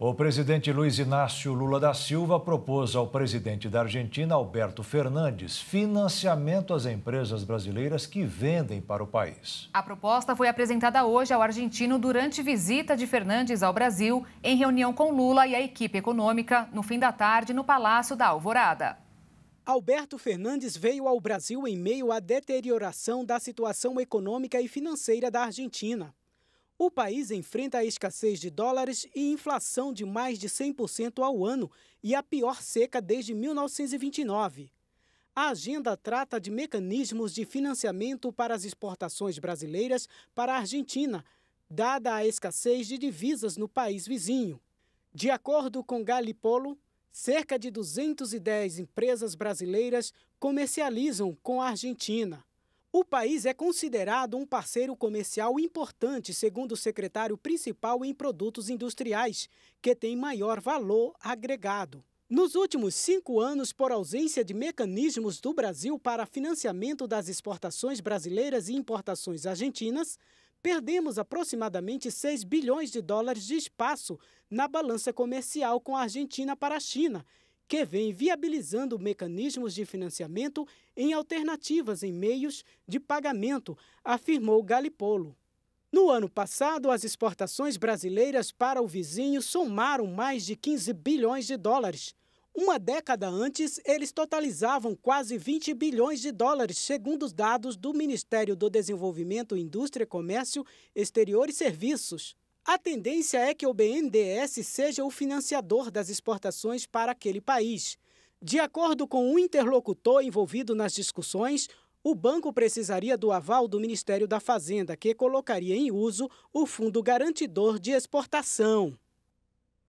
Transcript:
O presidente Luiz Inácio Lula da Silva propôs ao presidente da Argentina, Alberto Fernandes, financiamento às empresas brasileiras que vendem para o país. A proposta foi apresentada hoje ao argentino durante visita de Fernandes ao Brasil, em reunião com Lula e a equipe econômica, no fim da tarde, no Palácio da Alvorada. Alberto Fernandes veio ao Brasil em meio à deterioração da situação econômica e financeira da Argentina. O país enfrenta a escassez de dólares e inflação de mais de 100% ao ano e a pior seca desde 1929. A agenda trata de mecanismos de financiamento para as exportações brasileiras para a Argentina, dada a escassez de divisas no país vizinho. De acordo com Galipolo, cerca de 210 empresas brasileiras comercializam com a Argentina. O país é considerado um parceiro comercial importante, segundo o secretário principal em produtos industriais, que tem maior valor agregado. Nos últimos cinco anos, por ausência de mecanismos do Brasil para financiamento das exportações brasileiras e importações argentinas, perdemos aproximadamente 6 bilhões de dólares de espaço na balança comercial com a Argentina para a China que vem viabilizando mecanismos de financiamento em alternativas em meios de pagamento, afirmou Galipolo. No ano passado, as exportações brasileiras para o vizinho somaram mais de 15 bilhões de dólares. Uma década antes, eles totalizavam quase 20 bilhões de dólares, segundo os dados do Ministério do Desenvolvimento, Indústria, Comércio, Exterior e Serviços. A tendência é que o BNDES seja o financiador das exportações para aquele país. De acordo com um interlocutor envolvido nas discussões, o banco precisaria do aval do Ministério da Fazenda, que colocaria em uso o Fundo Garantidor de Exportação.